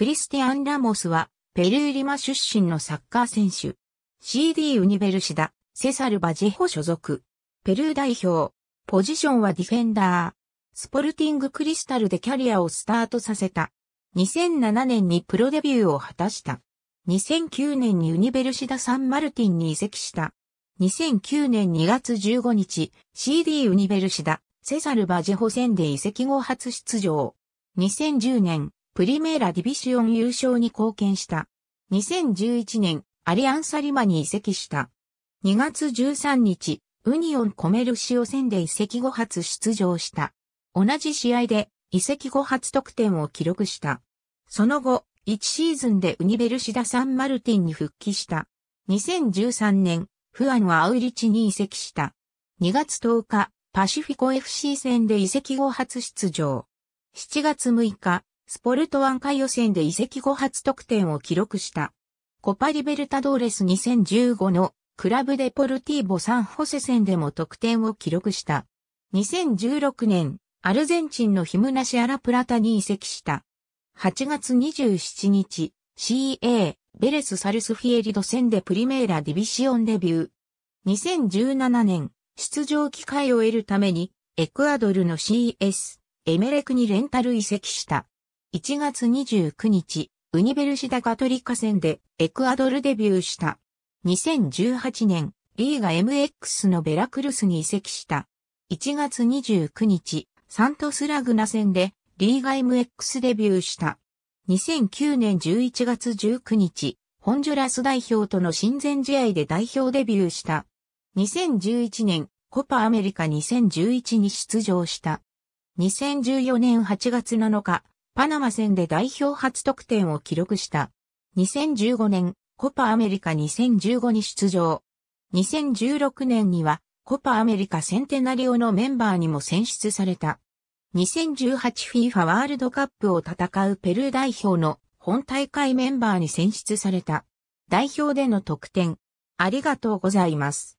クリスティアン・ラモスは、ペルーリマ出身のサッカー選手。CD ウニベルシダ、セサル・バジェホ所属。ペルー代表。ポジションはディフェンダー。スポルティング・クリスタルでキャリアをスタートさせた。2007年にプロデビューを果たした。2009年にウニベルシダ・サン・マルティンに移籍した。2009年2月15日、CD ウニベルシダ、セサル・バジェホ戦で移籍後初出場。2010年、プリメーラディビシオン優勝に貢献した。2011年、アリアンサリマに移籍した。2月13日、ウニオンコメルシオ戦で移籍後初出場した。同じ試合で移籍後初得点を記録した。その後、1シーズンでウニベルシダ・サンマルティンに復帰した。2013年、フアンはアウリチに移籍した。2月10日、パシフィコ FC 戦で移籍後初出場。7月6日、スポルトワンカ予選で移籍後初得点を記録した。コパリベルタドーレス2015のクラブデポルティーボ・サンホセ戦でも得点を記録した。2016年、アルゼンチンのヒムナシアラプラタに移籍した。8月27日、CA、ベレス・サルスフィエリド戦でプリメーラ・ディビシオンデビュー。2017年、出場機会を得るために、エクアドルの CS、エメレクにレンタル移籍した。1月29日、ウニベルシダカトリカ戦でエクアドルデビューした。2018年、リーガ MX のベラクルスに移籍した。1月29日、サントスラグナ戦でリーガ MX デビューした。2009年11月19日、ホンジュラス代表との親善試合で代表デビューした。2011年、コパアメリカ2011に出場した。2014年8月7日、パナマ戦で代表初得点を記録した。2015年、コパアメリカ2015に出場。2016年には、コパアメリカセンテナリオのメンバーにも選出された。2018FIFA ワールドカップを戦うペルー代表の本大会メンバーに選出された。代表での得点。ありがとうございます。